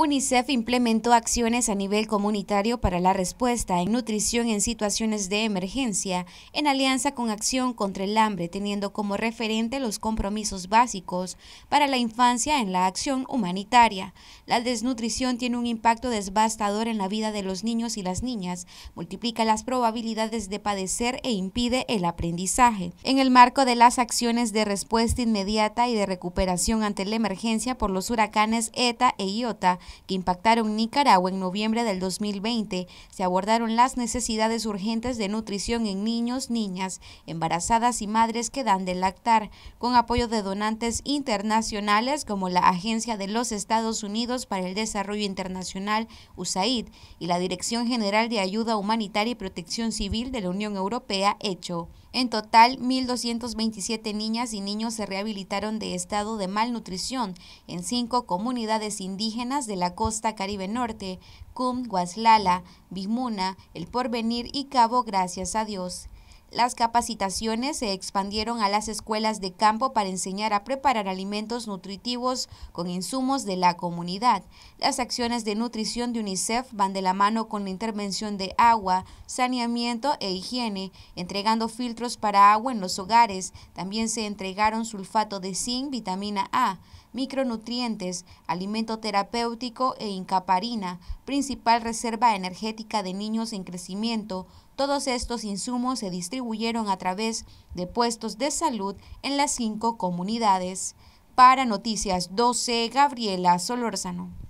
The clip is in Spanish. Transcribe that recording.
UNICEF implementó acciones a nivel comunitario para la respuesta en nutrición en situaciones de emergencia, en alianza con Acción contra el Hambre, teniendo como referente los compromisos básicos para la infancia en la acción humanitaria. La desnutrición tiene un impacto devastador en la vida de los niños y las niñas, multiplica las probabilidades de padecer e impide el aprendizaje. En el marco de las acciones de respuesta inmediata y de recuperación ante la emergencia por los huracanes ETA e IOTA, que impactaron Nicaragua en noviembre del 2020, se abordaron las necesidades urgentes de nutrición en niños, niñas, embarazadas y madres que dan de lactar, con apoyo de donantes internacionales como la Agencia de los Estados Unidos para el Desarrollo Internacional, USAID, y la Dirección General de Ayuda Humanitaria y Protección Civil de la Unión Europea, ECHO. En total, 1.227 niñas y niños se rehabilitaron de estado de malnutrición en cinco comunidades indígenas de la costa Caribe Norte, Cum, Guaslala, Bimuna, El Porvenir y Cabo Gracias a Dios. Las capacitaciones se expandieron a las escuelas de campo para enseñar a preparar alimentos nutritivos con insumos de la comunidad. Las acciones de nutrición de UNICEF van de la mano con la intervención de agua, saneamiento e higiene, entregando filtros para agua en los hogares. También se entregaron sulfato de zinc, vitamina A micronutrientes, alimento terapéutico e incaparina, principal reserva energética de niños en crecimiento, todos estos insumos se distribuyeron a través de puestos de salud en las cinco comunidades. Para Noticias 12, Gabriela Solórzano.